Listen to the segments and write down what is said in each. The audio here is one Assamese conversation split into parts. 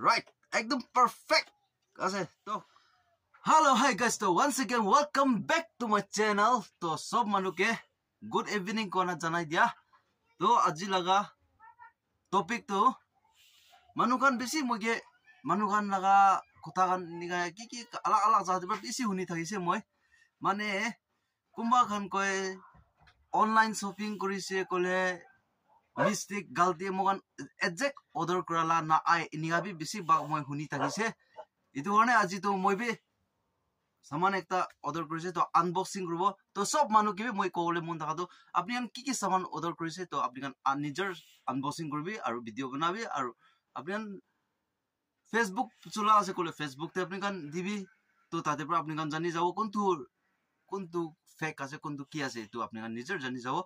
right একদম perfect আছে তো hello hi guys তো once again welcome back to my channel তো সব মানুকে good evening কোন জানাই দিয়া তো আজি লাগা topic তো মানুখান বেছি মই গে মানুখান লাগা কথা নিগা কি কি আলা আলা জাতি বা বেছি শুনি থাকিছে মই মানে কোনোবা খান কয় অনলাইন শ্বপিং কৰিছে ক'লে মিষ্টেক গাল্টিয়ে মোক এক্সেক্ট অৰ্ডাৰ কৰালা না আই এনেকুৱা বি বেছি বাক মই শুনি থাকিছে এইটো কাৰণে আজিতো মই বি চামান এটা অৰ্ডাৰ কৰিছে তো আনবক্সিং কৰিব তো চব মানুহ কিবি মই ক'বলৈ মন থকাটো আপুনি কি কি চামান অৰ্ডাৰ কৰিছে তো আপুনি নিজৰ আনবক্সিং কৰিবি আৰু ভিডিঅ' বনাবি আৰু আপুনি ফেচবুক চলা আছে ক'লে ফেচবুকতে আপুনি দিবি তো তাতে পৰা আপুনি জানি যাব কোনটো কোনটো ফেক আছে কোনটো কি আছে এইটো আপুনি নিজৰ জানি যাব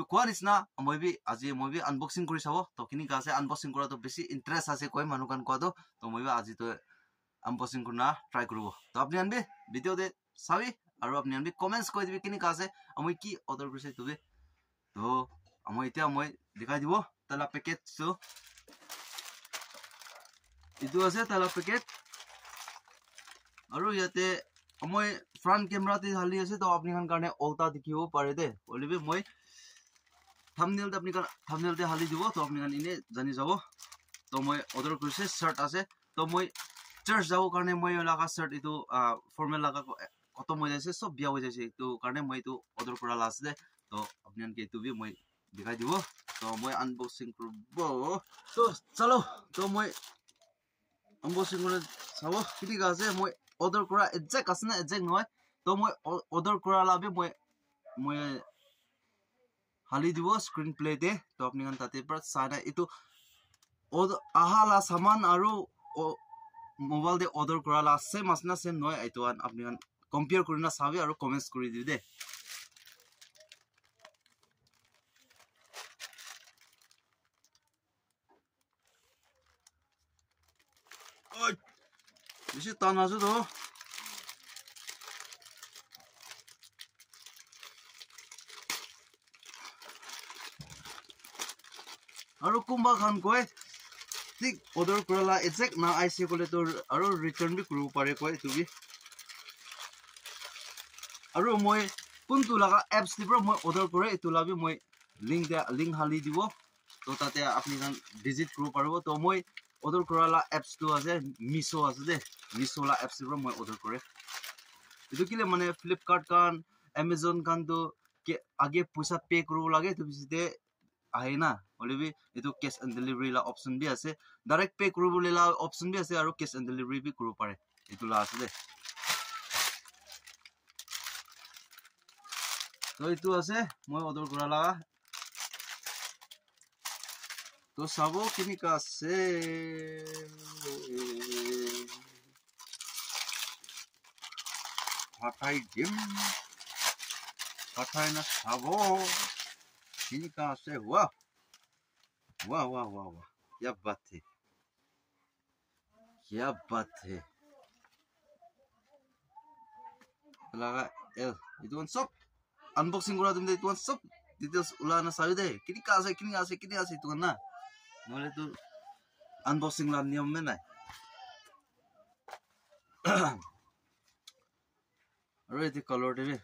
তো কোৱাৰ নিচিনা মই বি আজি মই বি আনবক্সিং কৰি চাব তো কেনেকুৱা আছে আনবক্সিং কৰাটো বেছি ইণ্টাৰেষ্ট আছে কয় মানুহ কাৰণ কোৱাটো তো মই বি আজিতো আনবক্সিং কৰা ট্ৰাই কৰিব তো আপুনি আনবি ভিডিঅ'তে চাবি আৰু আপুনি আনবি কমেণ্টছ কৈ দিবি কেনেকুৱা আছে মই কি অৰ্ডাৰ কৰিছে তুমি তো মই এতিয়া মই দেখাই দিব তেলা পেকেটটো এইটো আছে তেলা পেকেট আৰু ইয়াতে মই ফ্ৰণ্ট কেমেৰাতে হালি আছে তো আপুনি কাৰণে অল্টা দেখিব পাৰে দে হলিবি মই থামনেলটো আপুনি থামনেলতে হালি দিব তো আপুনি এনেই জানি যাব তো মই অৰ্ডাৰ কৰিছোঁ শ্বাৰ্ট আছে তো মই চাৰ্চ যাব কাৰণে মই লগা শ্বাৰ্ট এইটো ফৰ্মেল লগা খতম হৈ যাইছে চব বিয়া হৈ যাইছে এইটো কাৰণে মই এইটো অৰ্ডাৰ কৰা লাগে তো আপুনি এনেকৈ এইটো বি মই দেখাই দিব তো মই আনবক্সিং কৰিব তো চালো তো মই আনবক্সিং কৰি চাব ঠিক আছে মই অৰ্ডাৰ কৰা একজেক্ট আছে নে একজেক্ট নহয় তো মই অৰ্ডাৰ কৰাৰ লাভে মই মই হালি দিব স্ক্ৰীণ প্লে দে তো আপুনি তাতে পৰা চাই নাই এইটো অহা লা চামান আৰু মোবাইল দে অৰ্ডাৰ কৰা লা চেম আছে না চেম নহয় এইটো আপুনি কম্পেয়াৰ কৰি না চাবি আৰু কমেণ্টছ কৰি দিবি দে বেছি টান আছো তো আৰু কোনোবা খান কয় ঠিক অৰ্ডাৰ কৰিলা এক্সেক্ট না আহিছে ক'লে তোৰ আৰু ৰিটাৰ্ণ বি কৰিব পাৰে কয় তুমি আৰু মই কোনটো লগা এপছ দিব মই অৰ্ডাৰ কৰে এইটো লাগে মই লিংক লিংক হালি দিব তো তাতে আপুনি খান ভিজিট কৰিব পাৰিব তো মই অৰ্ডাৰ কৰালা এপছটো আছে মিছো আছে দে মিছ' লা এপছ দিব মই অৰ্ডাৰ কৰে এইটো কেলে মানে ফ্লিপকাৰ্ট খান এমেজন খানটো আগে পইচা পে' কৰিব লাগে তাৰপিছতে আহে না অলিবি এইটো কেচ এণ্ড ডেলিভাৰী লোৱা অপশ্যন বি আছে ডাইৰেক্ট পে' কৰিব লোৱা অপশ্যন বি আছে আৰু কেচ এণ্ড ডেলিভাৰী বি কৰিব পাৰে এইটো লোৱা আছে তো এইটো আছে মই অৰ্ডাৰ কৰা লগা তো চাব কেনেকুৱা আছে পঠাই দিম পঠাই না চাব Ini कहाँ wow wow, wow, wow, wow, Ya क्या Ya है क्या el. Pelaga L ituan sob unboxing gula tuh ituan sob ulah ulana sayu deh kini kasih kini kasih kini kasih ituan na mulai tuh unboxing lah niom mana Alright, the color deh.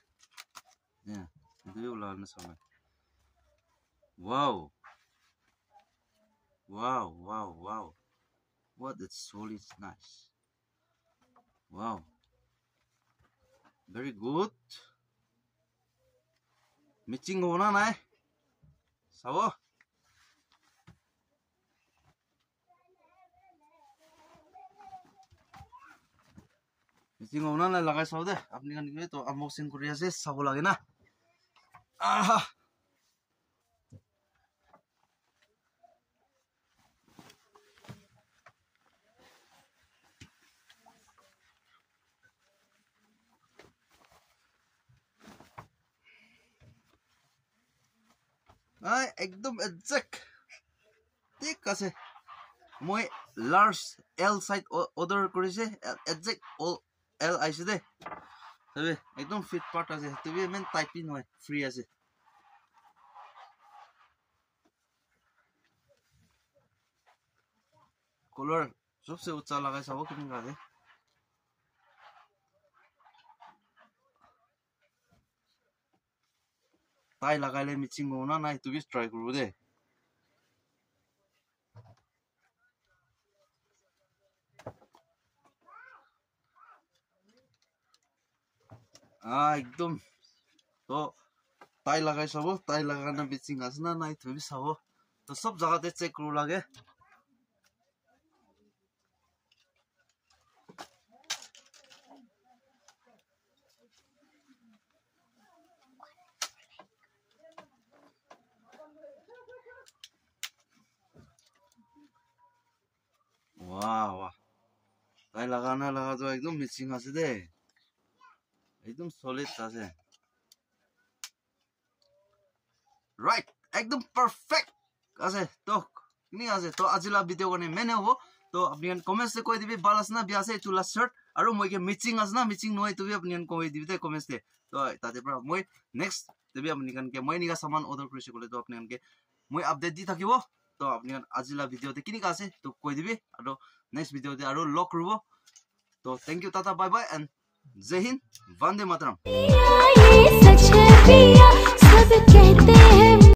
Ya, itu ulana sama. Wow. Wow, wow, wow. What a solid nice. Wow. Very good. Matching ko na na eh? Sawo. Matching ko na na sawo de. Apni kan to unboxing ko riya se sawo na. Ah. হয় একদম এক্সেক্ট ঠিক আছে মই লাৰ্জ এল চাইজ অৰ্ডাৰ কৰিছে এক্সেক্ট এল আহিছে দে চাবি একদম ফিট পাৰ্ট আছে তুমি ইমান টাইপি নহয় ফ্ৰী আছে কলৰ সবচে উচ্চা লগাই চাব কেনেকুৱা আছে তাই লাগাইলে মিচিং গো না নাই তুমি ট্রাই করবো দে একদম তো তাই লাগাই চাব তাই লাগানা মিচিং আছে না নাই তুমি চাব তো চব জেগাতে চেক কৰিব লাগে 아이 나가 나 나가서 이놈 미친 가시대 이놈 솔릿하세 라이트 একদম পারফেক্ট আছে তো কি আছে তো আজি লা ভিডিও গনে মেনে হো তো আপনি এন কমেন্টে কই দিবি বাল আছে না বি আছে এতু লা শার্ট আর মই কে মিচিং আছে না মিচিং নহয় তুমি আপনি এন কই দিবি তে কমেন্টে তো তাতে পর মই নেক্সট তুমি আপনি কান কে মই নিগা সামান অর্ডার করিছি কইলে তো আপনি এন কে মই আপডেট দি থাকিব তো আপনি এন আজি লা ভিডিওতে কি নি আছে তো কই দিবি আর নেক্সট ভিডিওতে আর লক রুবো तो thank you tata bye bye and जय हिंद वंदे मातरम